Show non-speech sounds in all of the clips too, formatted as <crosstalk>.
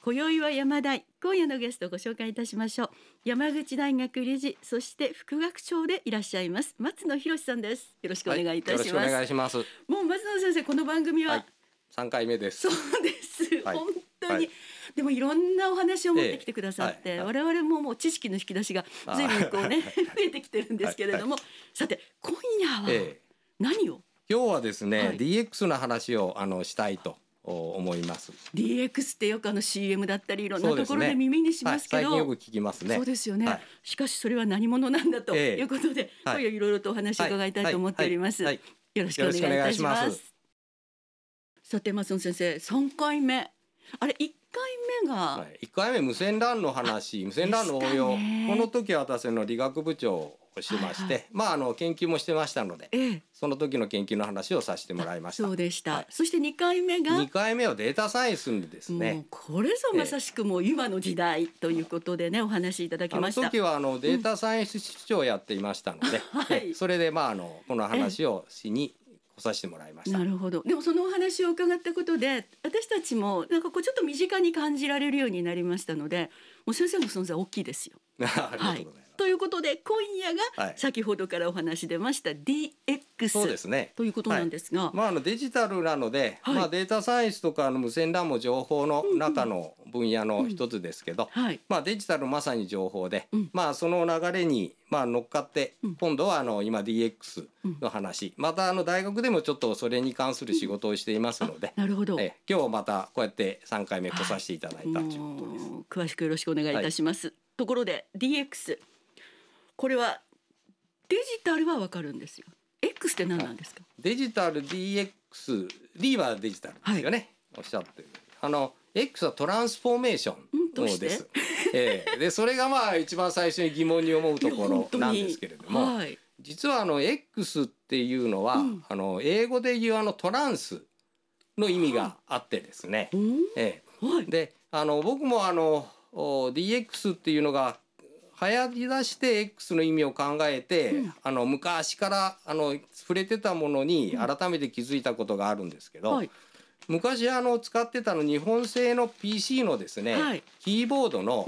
今宵は山大今夜のゲストご紹介いたしましょう山口大学理事そして副学長でいらっしゃいます松野博さんですよろしくお願いいたします、はい、お願いしますもう松野先生この番組は三、はい、回目ですそうです、<laughs> はい、本当に、でもいろんなお話を持ってきてくださって、ええ、我々ももう知識の引き出しが随分こうね <laughs> 増えてきてるんですけれども、さて今夜は何を、え、今日はですね、はい、DX の話をあのしたいと思います。DX ってよくあの CM だったりいろんなところで耳にしますけど、ねはい、よく聞きますね。そうですよね。はい、しかしそれは何者なんだということで、えー、今夜いろいろとお話伺いたいと思っております。よろしくお願いいたします。さて松野先生、三回目あれ1回目が、はい、1回目無線 LAN の話無線 LAN の応用、ね、この時私の理学部長をしまして、はいはい、まああの研究もしてましたので、ええ、その時の研究の話をさせてもらいましたそうでした、はい、そして2回目が2回目はデータサイエンスですねこれぞまさしくもう今の時代ということでね、え、お話いただきました時はあのデータサイエンス室長をやっていましたので、う <laughs> んはい、それでまああのこの話をしに来させてもらいましたなるほどでもそのお話を伺ったことで私たちもなんかこうちょっと身近に感じられるようになりましたのでもう先生の存在大きいですよ。<laughs> はい、ということで今夜が先ほどからお話出ました DX そうですねということなんですが、はい、まあ、あのデジタルなので、はい、まあ、データサイエンスとかの無線ラも情報の中の分野の一つですけど、まあ、デジタルまさに情報で、うん、まあ、その流れにまあ乗っかって、今度はあの今 DX の話、またあの大学でもちょっとそれに関する仕事をしていますので、なるほどえ今日またこうやって3回目来させていただいたということです。詳しくよろしくお願願いいたします。はい、ところで DX これはデジタルはわかるんですよ。X って何なんですか。デジタル DX D はデジタルですよね。はい、おっしゃってる。あの X はトランスフォーメーションうです。えー、でそれがまあ一番最初に疑問に思うところなんですけれども、い、実はあの X っていうのは、うん、あの英語で言うあのトランスの意味があってですね。はい、えー、であの僕もあの DX っていうのが流行りだして X の意味を考えて、うん、あの昔からあの触れてたものに改めて気づいたことがあるんですけど、うんはい、昔あの使ってたの日本製の PC のですね、はい、キーボードの、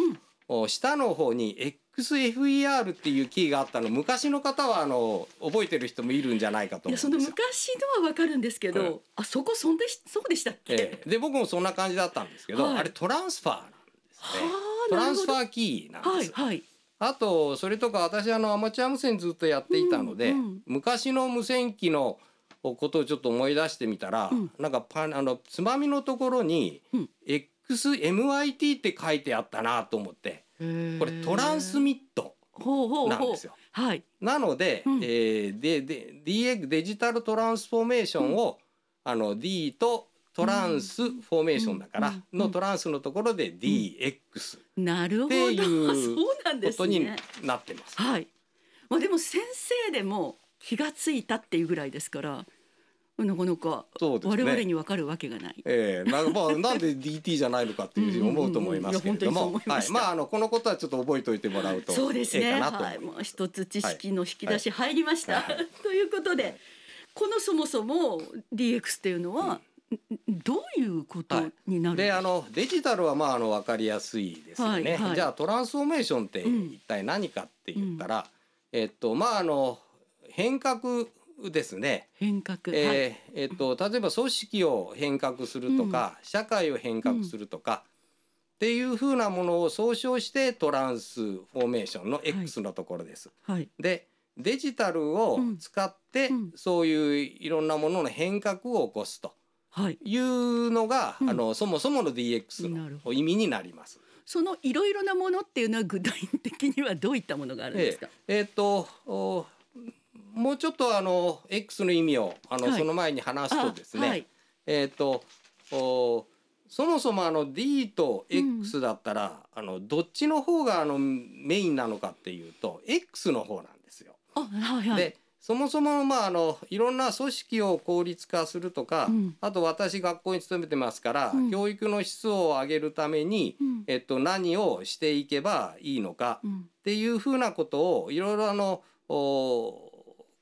うん、下の方に XFER っていうキーがあったの昔の方はあの覚えてる人もいるんじゃないかと思うんですよ。いやその昔のはわかるんですけど、うん、あそこそんでそうでしたっけ、えで僕もそんな感じだったんですけど、はい、あれトランスファーですねトランスファーキーなんです。はいはい、あとそれとか私あのアマチュア無線ずっとやっていたので、うんうん、昔の無線機のことをちょっと思い出してみたら、うん、なんかパあのつまみのところに、XMIT って書いてあったなと思って、うん、これトランスミットなんですよ。ほうほうほうはい、なので、うん、えー、でで DX デジタルトランスフォーメーションを、あの D とトランスフォーメーションだからのトランスのところで DX っていうことになってます。すね、はい。まあでも先生でも気がついたっていうぐらいですから。なかなか我々に分かるわけがない。ね、ええー、なんまあなんで DT じゃないのかっていうふうに思うと思いますけれども、まはい、まああのこのことはちょっと覚えておいてもらうとそうですね。いいはい、もう一つ知識の引き出し入りました。はいはい、<laughs> ということで、このそもそも DX っていうのは、うんどういうことになるではい、であのデジタルはまああの分かりやすいですよね、はいはい、じゃあトランスフォーメーションって一体何かって言ったら、うん、えっとまああの変革ですね変革、えーはい、えっと例えば組織を変革するとか、うん、社会を変革するとか、うん、っていうふうなものを総称してトランスフォーメーションの X のところです。はい、でデジタルを使って、そういういろんなものの変革を起こすと。はいいうのが、うん、あのそもそもの DX の意味になります。そのいろいろなものっていうのは具体的にはどういったものがあるんですか。えー、えー、ともうちょっとあの X の意味をあの、はい、その前に話すとですね、はい、えっ、とおそもそもあの D と X だったら、うん、あのどっちの方があのメインなのかっていうと X の方なんですよ。あはいはい、そもそも、まあ、あのいろんな組織を効率化するとか、うん、あと私学校に勤めてますから、うん、教育の質を上げるために、うん、えっと、何をしていけばいいのか、っていうふうなことをいろいろあの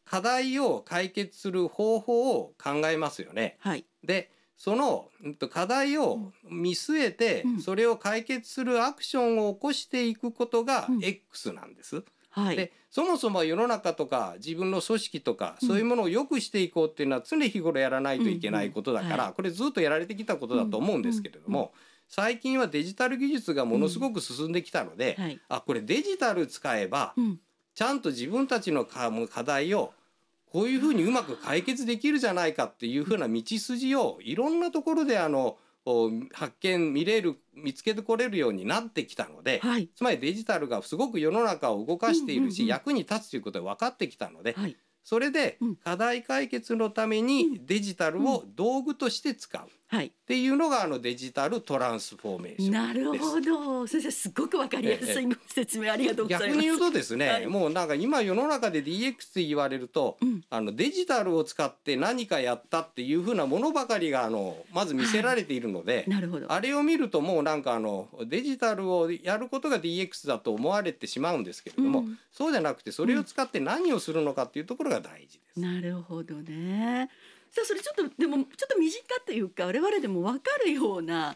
課題を解決する方法を考えますよね。はい、でその課題を見据えて、それを解決するアクションを起こしていくことが X なんです。はい、でそもそも世の中とか自分の組織とか、そういうものを良くしていこうっていうのは常日頃やらないといけないことだから、これずっとやられてきたことだと思うんですけれども。最近はデジタル技術がものすごく進んできたので、あこれデジタル使えば、ちゃんと自分たちの課題をこういうふうにうまく解決できるじゃないかっていうふうな道筋をいろんなところであの発見見れる見つけてこれるようになってきたので、はい、つまりデジタルがすごく世の中を動かしているし、役に立つということが分かってきたので、はい、それで課題解決のためにデジタルを道具として使う。はい、っていうのがあのデジタルトランスフォーメーションなるほど先生すごくわかりやすい説明ありがとうございます逆に言うとですね、はい、もうなんか今世の中で DX って言われると、うん、あのデジタルを使って何かやったっていうふうなものばかりがあのまず見せられているので、はい、なるほどあれを見るともうなんかあのデジタルをやることが DX だと思われてしまうんですけれども、うん、そうじゃなくてそれを使って何をするのかっていうところが大事です。うん、なるほどねさあそれちょっとでもちょっと身近というか我々でも分かるような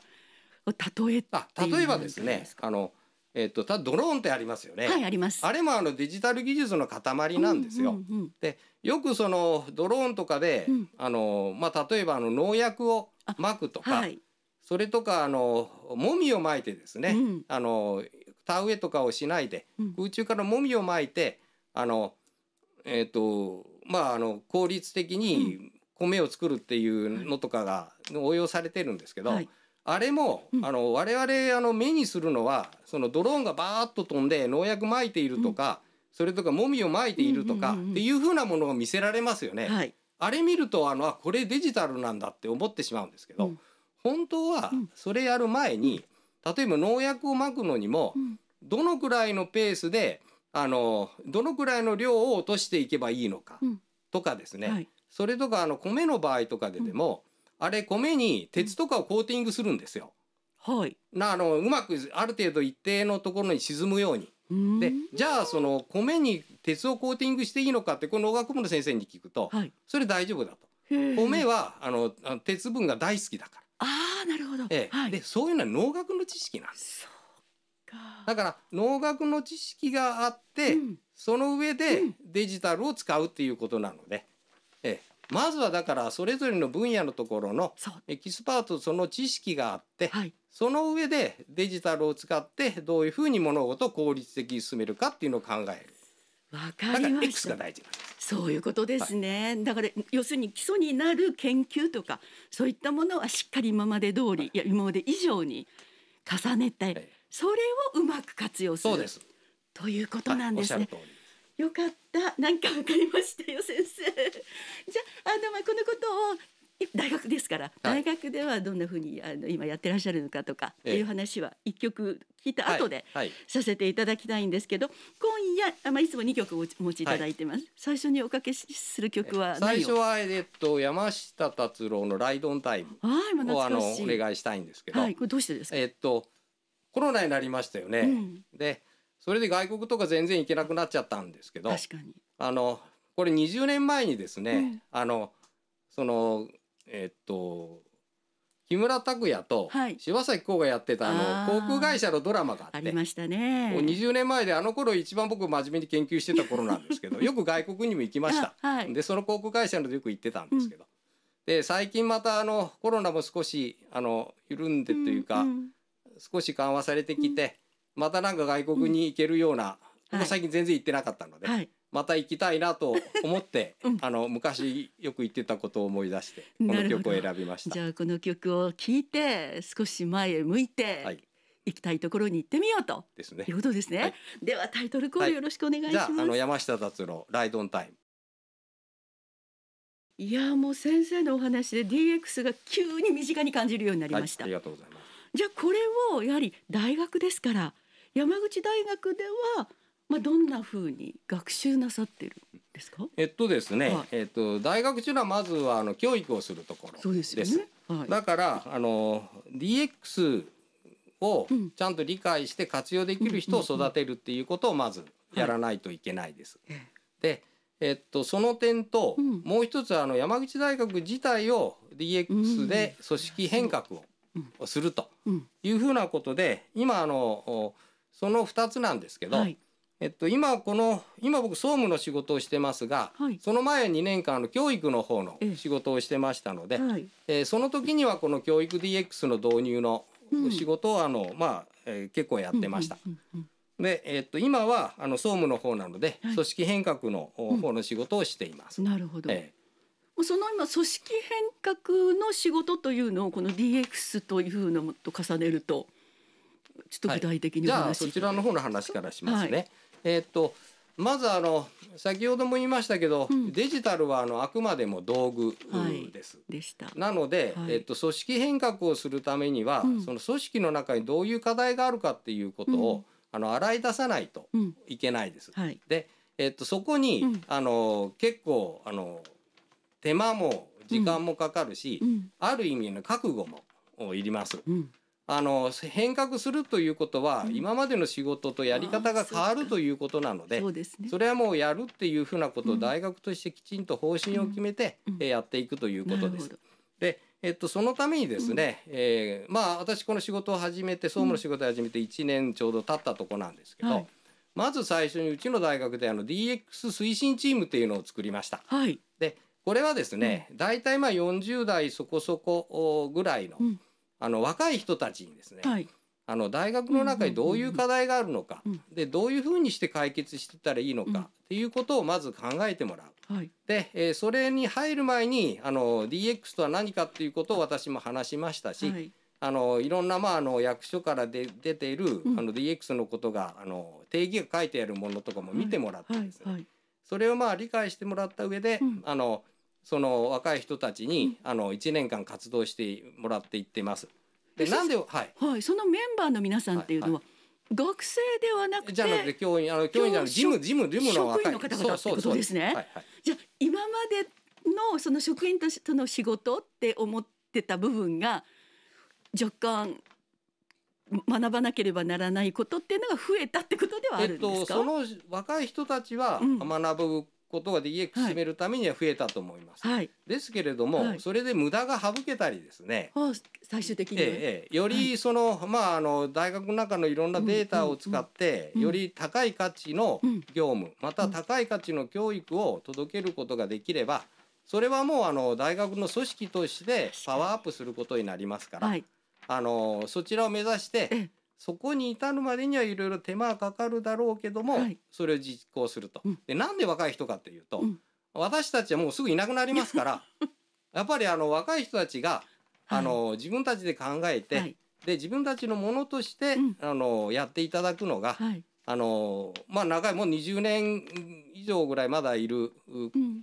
例えあ例えばですねあのえっ、ー、とたドローンってありますよね。はいあります。あれもあのデジタル技術の塊なんですよ。うんうんうん、でよくそのドローンとかで、うん、あのまあ例えばあの農薬をまくとか、はい、それとかあのもみをまいてですね、うん、あの田植えとかをしないで、うん、空中からもみをまいてあのえっ、ー、とまああの効率的に米を作るっていうのとかが応用されてるんですけど、はい、あれも、うん、あの我々あの目にするのはそのドローンがバーッと飛んで農薬撒いているとか、うん、それとかもみを撒いているとか、っていうふうなものが見せられますよね。はい、あれ見るとあのあこれデジタルなんだって思ってしまうんですけど、うん、本当はそれやる前に、例えば農薬を撒くのにも、どのくらいのペースであのどのくらいの量を落としていけばいいのかとかですね、はいそれとかあの米の場合とかででも、あれ米に鉄とかをコーティングするんですよ。はい、なあのうまくある程度一定のところに沈むように。でじゃあその米に鉄をコーティングしていいのかってこの農学部の先生に聞くと、はい、それ大丈夫だと。米はあの鉄分が大好きだから。あなるほど、ええ、はい、でそういうのは農学の知識なんですかだから農学の知識があって、うん、その上でデジタルを使うっていうことなので、えまずはだからそれぞれの分野のところのエキスパートその知識があって、はい、その上でデジタルを使ってどういうふうに物事を効率的に進めるかっていうのを考える。わかりました。そういうことですね、はい、だから要するに基礎になる研究とかそういったものはしっかり今まで通り、はい、いや今まで以上に重ねて、はい、それをうまく活用するということなんですね。よかったなんかわかりましたよ先生 <laughs> じゃあの、まあ、このことを大学ですから、はい、大学ではどんなふうにあの今やってらっしゃるのかとかっていう話は一曲聞いた後でさせていただきたいんですけど、今夜あまあいつも二曲お持ちいただいてます、はい、最初におかけする曲は最初はえっと山下達郎のライドンタイムをあのお願いしたいんですけど、はい、これどうしてですかえっとコロナになりましたよね、うん、でそれで外国とか全然行けなくなっちゃったんですけどあのこれ20年前にですね、うん、あのそのえっと木村拓哉と柴咲コウがやってたあの航空会社のドラマがあってありましたねもう20年前であの頃一番僕真面目に研究してた頃なんですけど <laughs> よく外国にも行きました、はい、でその航空会社のよく行ってたんですけど、うん、で最近またあのコロナも少しあの緩んでというか、うんうん、少し緩和されてきて、またなんか外国に行けるような、うんはい、最近全然行ってなかったので、はい、また行きたいなと思って、うん、あの昔よく行ってたことを思い出して <laughs> この曲を選びましたじゃあこの曲を聴いて少し前へ向いて、はい、行きたいところに行ってみようとですねいうことですね、はい、ではタイトルコールよろしくお願いします、あの山下達郎ライドンタイムいやもう先生のお話で DX が急に身近に感じるようになりました、ありがとうございますじゃあこれをやはり大学ですから山口大学では、まあ、どんなふうに学習なさってるんですかえっとですね、はい、えっと、大学中のはまずはあの教育をするところそうですよね、はい、だからあの DX をちゃんと理解して活用できる人を育てるっていうことをまずやらないといけないです。はい、で、えっと、その点と、うん、もう一つあの山口大学自体を DX で組織変革をするというふうなことで今あのその2つなんですけど、はい、えっと、今この今僕総務の仕事をしてますが、はい、その前2年間の教育の方の仕事をしてましたので、え、はい、えー、その時にはこの教育 DX の導入の仕事をあの、うん、まあえー、結構やってました。で、えー、っと今はあの総務の方なので、組織変革の方の仕事をしています。うん、なるほど、えーその今組織変革の仕事というのをこの DX というのと重ねるとちょっと具体的に、はい、じゃあそちらの方の話からしますね。はい、えー、っとまずあの先ほども言いましたけど、うん、デジタルはあのあくまでも道具です。はい、でなので、はい、えっと、組織変革をするためには、うん、その組織の中にどういう課題があるかっていうことを、うん、あの洗い出さないといけないです。はい、で、えっと、そこに、あの結構あの手間も時間もかかるし、ある意味の覚悟もいります。うんあの変革するということは、今までの仕事とやり方が変わるということなのでそれはもうやるっていうふうなことを大学としてきちんと方針を決めて、やっていくということです。でえっと、そのためにですね、えまあ私この仕事を始めて総務の仕事を始めて1年ちょうど経ったとこなんですけど、まず最初にうちの大学であの DX 推進チームっていうのを作りました。でこれはですね、大体まあ40代そこそこぐらいの、あの若い人たちにですね、はい、あの大学の中にどういう課題があるのか、うんうんうんでどういうふうにして解決してたらいいのか、うん、っていうことをまず考えてもらう。はい、で、えー、それに入る前にあの DX とは何かっていうことを私も話しましたし、はい、あのいろんな、まあ、あの役所からで出ている、うん、あの DX のことがあの定義が書いてあるものとかも見てもらってですね、はい、それをまあ理解してもらった上で、うん、あのその若い人たちに、あの一年間活動してもらっていってます。でなんで、はい、はい、そのメンバーの皆さんっていうのは、学生ではなくじゃなくて教員あの教員じゃなくて事務事務事務の職員の方々ってことですね。はいじゃ今までのその職員としての仕事って思ってた部分が若干学ばなければならないことっていうのが増えたってことではあるんですか。えっと、その若い人たちは学ぶことができ進めるためには増えたと思います。はい、ですけれども、はい、それで無駄が省けたりですね、は最終的に、ええ、よりその、はい、まああの大学の中のいろんなデータを使って、より高い価値の業務、また高い価値の教育を届けることができればそれはもうあの大学の組織としてパワーアップすることになりますから、あのそちらを目指してそこに至るまでにはいろいろ手間がかかるだろうけども、はい、それを実行すると、うん、でなんで若い人かというと、うん、私たちはもうすぐいなくなりますから <laughs> やっぱりあの若い人たちがあの、自分たちで考えて、はい、で自分たちのものとして、うん、あのやっていただくのが、あのまあ、長いもう20年以上ぐらいまだいる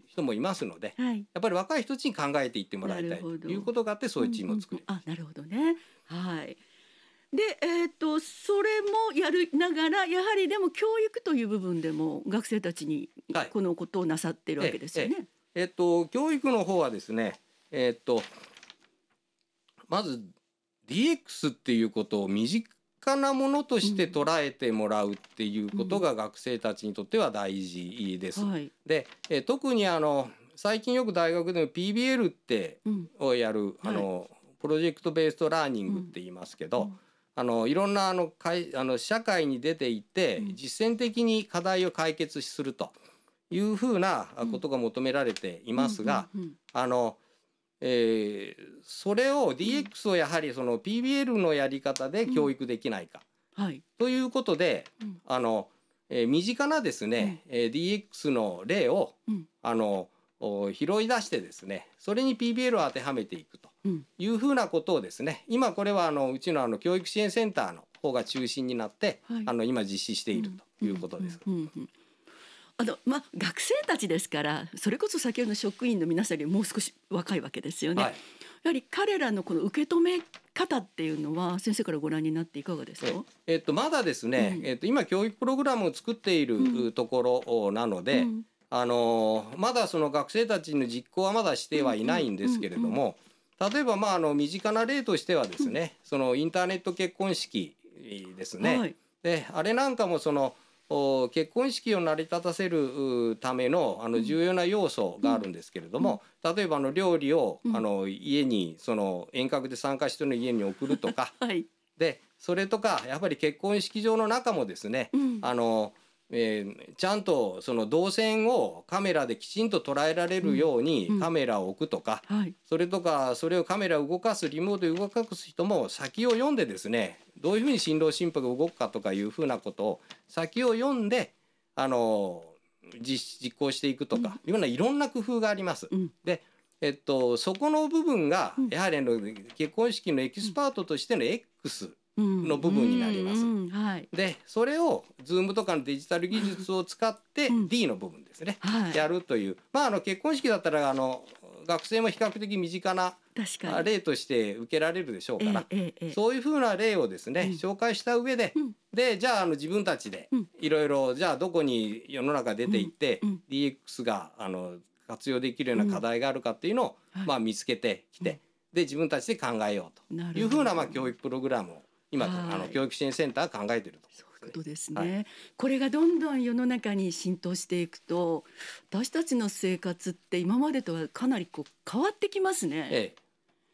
人もいますので、うんはい、やっぱり若い人たちに考えていってもらいたいということがあってそういうチームを作りうん、あなるほどねはいで、えーと、それもやりながらやはりでも教育という部分でも学生たちにこのことをなさってるわけですよね。はい、えー、えーえーと教育の方はですね、えーと、まず DX っていうことを身近なものとして捉えてもらうっていうことが学生たちにとっては大事です。はい、で、えー、特にあの最近よく大学でも PBL ってをやる、うんはい、あのプロジェクトベースとラーニングって言いますけど。あのいろんなあのかいあの社会に出ていて実践的に課題を解決するというふうなことが求められていますが、あのえー、それを DX をやはりその PBL のやり方で教育できないか、はい、ということで、あのえー、身近なですね、うん、DX の例を、あの拾い出してですねそれに PBL を当てはめていくというふうなことをですね、うん、今これはあのうちのあの教育支援センターの方が中心になって、はい、あの今実施しているということです。あのまあ、学生たちですからそれこそ先ほどの職員の皆さんよりもう少し若いわけですよね、はい、やはり彼らのこの受け止め方っていうのは先生からご覧になっていかがですか、えっと、まだですね、うん、えっと、今教育プログラムを作っているところなので、うんうんあのまだその学生たちの実行はまだしてはいないんですけれども、例えば、まあ、あの身近な例としてはですね、そのインターネット結婚式ですね、はい、であれなんかもその結婚式を成り立たせるためのあの重要な要素があるんですけれども、うん、例えばあの料理を、あの家にその遠隔で参加してる家に送るとか、<laughs> はい、でそれとかやっぱり結婚式場の中もですね、うん、あのえー、ちゃんとその動線をカメラできちんと捉えられるようにカメラを置くとか、うんうんはい、それとかそれをカメラを動かすリモートで動かす人も先を読んでですねどういうふうに新郎心拍が動くかとかいうふうなことを先を読んであの実実行していくとか、うん、いろんないろんな工夫があります。うん、でえっと、そこの部分がやはりの結婚式のエキスパートとしての X の部分になります。はい、でそれを Zoom とかのデジタル技術を使って D の部分ですね、はい、やるというまああの結婚式だったらあの学生も比較的身近な例として受けられるでしょうから、ええそういうふうな例をですね、うん、紹介した上で、うん、でじゃああの自分たちでいろいろじゃあどこに世の中出ていって、うん、DX があの活用できるような課題があるかっていうのを、まあ、見つけてきて、で自分たちで考えようというふうな、まあ、教育プログラムを今、あの教育支援センター考えてると、そうことですね、はい、これがどんどん世の中に浸透していくと私たちの生活って今までとはかなりこう変わってきますね。ええ、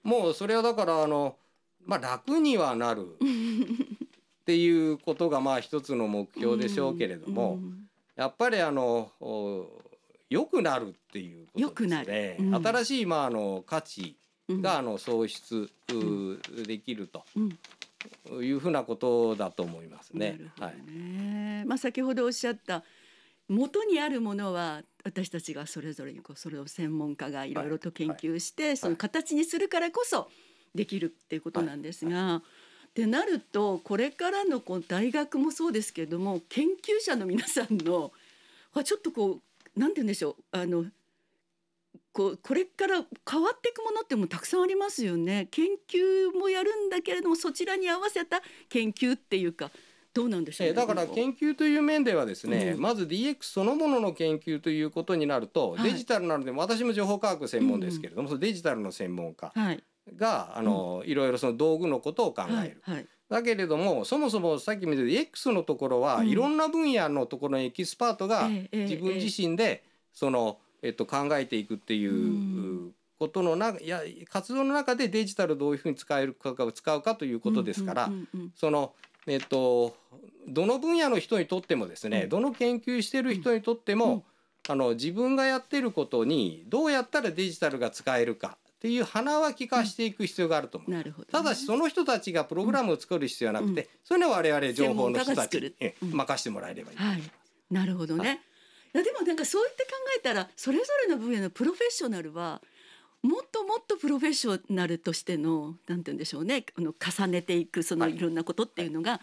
もうそれはだからあの、まあ、楽にはなる <laughs> っていうことがまあ一つの目標でしょうけれども、やっぱりあのよくなるっていうことですね。うん、新しいまああの価値があの創出できるとうんいうふうなことだと思いますね。ねはい、まあ先ほどおっしゃった元にあるものは私たちがそれぞれにこうそれを専門家がいろいろと研究して、はいはい、その形にするからこそできるっていうことなんですが。はいってなるとこれからのこう大学もそうですけれども研究者の皆さんのちょっとこう何て言うんでしょうあのこうこれから変わっていくものってもたくさんありますよね研究もやるんだけれどもそちらに合わせた研究っていうかどうなんでしょう、ね、だから研究という面ではですね、うん、まず DX そのものの研究ということになると、はい、デジタルなので私も情報科学専門ですけれども、うん、そのデジタルの専門家が、あの、うん、いろいろその道具のことを考える。はいはいだけれどもそもそもさっき見てた X のところは、うん、いろんな分野のところにエキスパートが自分自身で、そのえっと、考えていくっていうことのな、いや活動の中でデジタルどういうふうに使えるか使うかということですから、そのえっと、どの分野の人にとってもですね、うん、どの研究してる人にとっても、うんうん、あの自分がやってることにどうやったらデジタルが使えるかっていう鼻は利かしていく必要があると思う、ね、ただしその人たちがプログラムを作る必要はなくて、そういうのは我々情報の人たちに任せてもらえればいいと思います。はい、なるほどね、はいやでもなんかそう言って考えたらそれぞれの分野のプロフェッショナルはもっともっとプロフェッショナルとしてのなんて言うんでしょうねあの重ねていくそのいろんなことっていうのが、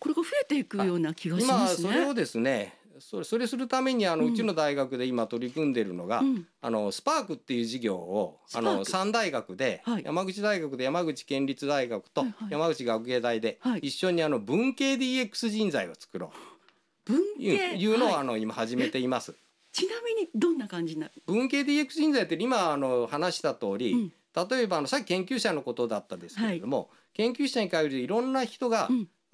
これが増えていくような気がしますね。それをですねそれそれするためにあの、うちの大学で今取り組んでるのが、うん、あのスパークっていう事業をあの3大学で、はい、山口大学で山口県立大学と、山口学芸大で、一緒にあの文系 DX 人材を作ろう。文系いうのを、はあの今始めています。ちなみにどんな感じになる？文系 DX 人材って今あの話した通り、例えばあのさっき研究者のことだったですけれども、研究者に限るいろんな人が、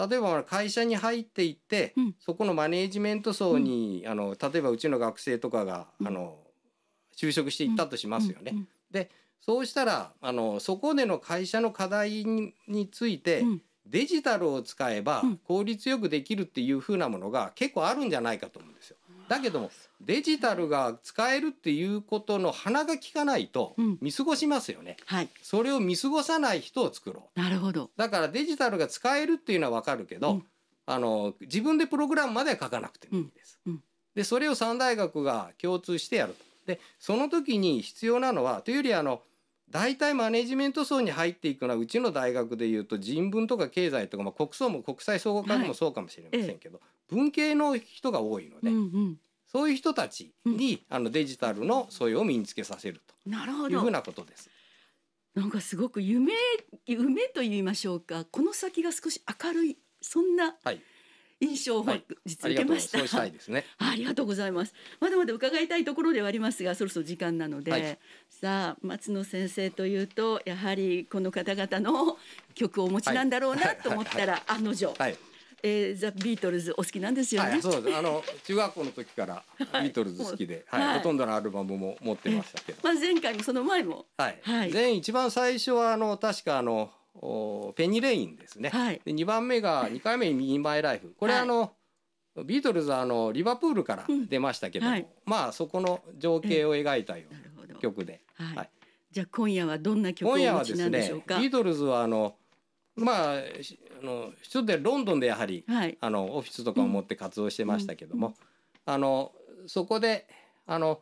例えば会社に入っていって、そこのマネージメント層に、あの例えばうちの学生とかが、あの就職していったとしますよね。でそうしたらあのそこでの会社の課題について、デジタルを使えば効率よくできるっていう風なものが結構あるんじゃないかと思うんですよ。だけどもデジタルが使えるっていうことの鼻が利かないと見過ごしますよね、うん、はい、それを見過ごさない人を作ろうなるほどだからデジタルが使えるっていうのは分かるけど、うん、あの自分でプログラムまでは書かなくてもいいです。うん、でそれを三大学が共通してやると。でその時に必要なのはというよりあの大体マネジメント層に入っていくのはうちの大学でいうと人文とか経済とか、まあ、国葬も国際総合科学もそうかもしれませんけど、はい、文系の人が多いので、うんうんそういう人たちに、うん、あのデジタルの素養を身につけさせるというふうなことです。なんかすごく夢夢と言いましょうかこの先が少し明るいそんな、はい、印象を実日受けました、はい、したね、ありがとうございます <laughs> まだまだ伺いたいところではありますがそろそろ時間なので、はい、さあ松野先生というとやはりこの方々の曲をお持ちなんだろうなと思ったら、案の定、はえー、ザ・ビートルズお好きなんですよね。はい、そうですあの中学校の時からビートルズ好きで、はい、はい、ほとんどのアルバムも持ってましたけど、まあ、前回もその前も、はいはい、前一番最初はあの確かあのペニレインですね、はい、で2番目が2 <laughs> 回目に「ミニマイライフ」これ、はい、あのビートルズはあのリバプールから出ましたけど、うんはい、まあそこの情景を描いたような曲で、はい、はい、じゃあ今夜はどんな曲をお持ちなんでしょうか、ね、ビートルズはあのまああの一つでロンドンでやはり、あのオフィスとかを持って活動してましたけども、うん、あのそこであの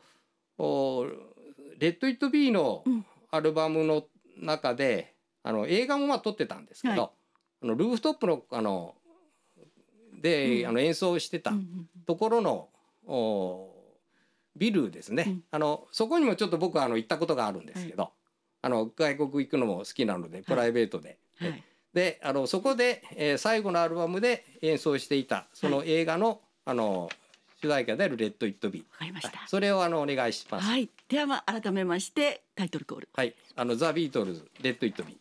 お「レッド・イット・ビー」のアルバムの中で、うんあの映画もまあ撮ってたんですけど、はい、あのルーフトップのあので、うん、あの演奏してたところの、うんおビルですね、うん、あのそこにもちょっと僕はあの行ったことがあるんですけど、はい、あの外国行くのも好きなのでプライベートで。はい、であのそこで、えー、最後のアルバムで演奏していたその映画の,、あの主題歌である「レッド・イット・ビー」わかりました、それをあのお願いします、はい、ではまあ改めましてタイトルコールはいあの「ザ・ビートルズレッド・イット・ビー」